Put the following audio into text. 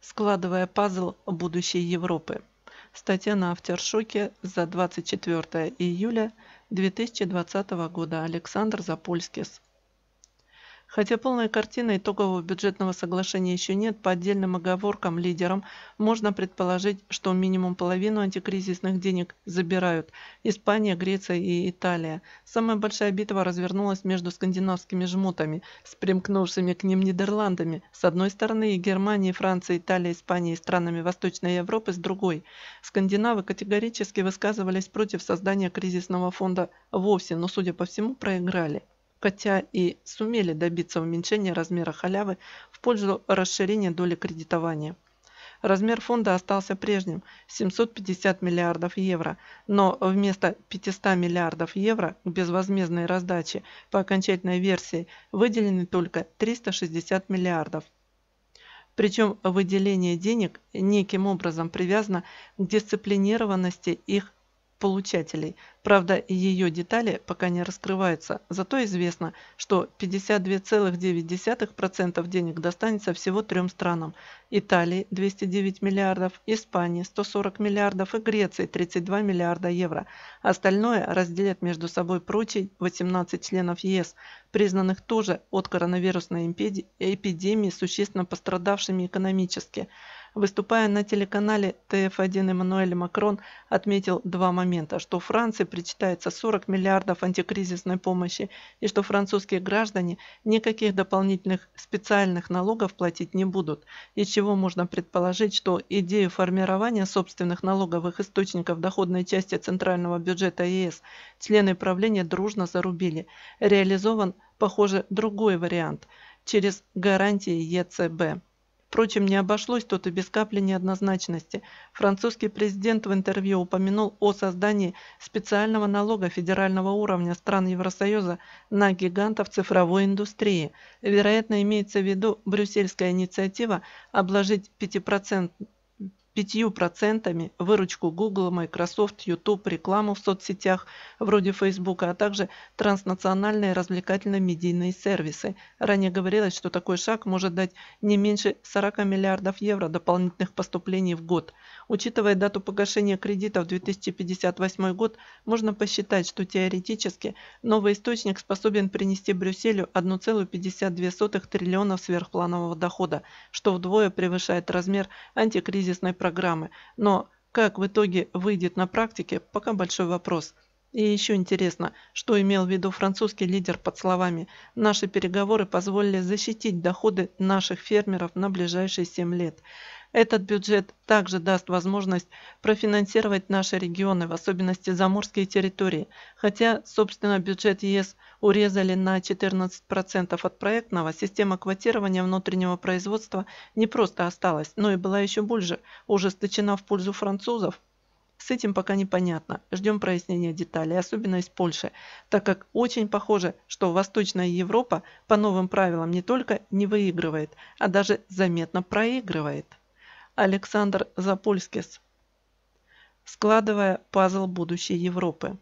Складывая пазл будущей Европы. Статья на авторшоке за 24 июля 2020 года. Александр Запольскис. Хотя полной картины итогового бюджетного соглашения еще нет, по отдельным оговоркам лидерам можно предположить, что минимум половину антикризисных денег забирают Испания, Греция и Италия. Самая большая битва развернулась между скандинавскими жмутами, с примкнувшими к ним Нидерландами, с одной стороны, и Германией, Францией, Италией, Испанией и странами Восточной Европы, с другой. Скандинавы категорически высказывались против создания кризисного фонда вовсе, но, судя по всему, проиграли хотя и сумели добиться уменьшения размера халявы в пользу расширения доли кредитования. Размер фонда остался прежним – 750 миллиардов евро, но вместо 500 миллиардов евро к безвозмездной раздаче по окончательной версии выделены только 360 миллиардов. Причем выделение денег неким образом привязано к дисциплинированности их получателей. Правда, ее детали пока не раскрываются, зато известно, что 52,9% денег достанется всего трем странам – Италии 209 миллиардов, Испании 140 миллиардов и Греции 32 миллиарда евро. Остальное разделят между собой прочие 18 членов ЕС, признанных тоже от коронавирусной эпидемии существенно пострадавшими экономически – Выступая на телеканале ТФ1 Эммануэль Макрон отметил два момента, что Франции причитается 40 миллиардов антикризисной помощи и что французские граждане никаких дополнительных специальных налогов платить не будут, из чего можно предположить, что идею формирования собственных налоговых источников доходной части центрального бюджета ЕС члены правления дружно зарубили. Реализован, похоже, другой вариант – через гарантии ЕЦБ. Впрочем, не обошлось тут и без капли неоднозначности. Французский президент в интервью упомянул о создании специального налога федерального уровня стран Евросоюза на гигантов цифровой индустрии. Вероятно, имеется в виду брюссельская инициатива обложить 5% 5% выручку Google, Microsoft, YouTube, рекламу в соцсетях вроде Facebook, а также транснациональные развлекательно-медийные сервисы. Ранее говорилось, что такой шаг может дать не меньше 40 миллиардов евро дополнительных поступлений в год. Учитывая дату погашения кредита в 2058 год, можно посчитать, что теоретически новый источник способен принести Брюсселю 1,52 триллионов сверхпланового дохода, что вдвое превышает размер антикризисной программы программы, но как в итоге выйдет на практике, пока большой вопрос. И еще интересно, что имел в виду французский лидер под словами «Наши переговоры позволили защитить доходы наших фермеров на ближайшие 7 лет». Этот бюджет также даст возможность профинансировать наши регионы, в особенности заморские территории, хотя, собственно, бюджет ЕС урезали на 14% от проектного, система квотирования внутреннего производства не просто осталась, но и была еще больше ужесточена в пользу французов, с этим пока непонятно. Ждем прояснения деталей, особенно из Польши, так как очень похоже, что Восточная Европа по новым правилам не только не выигрывает, а даже заметно проигрывает. Александр Запольскис. Складывая пазл будущей Европы.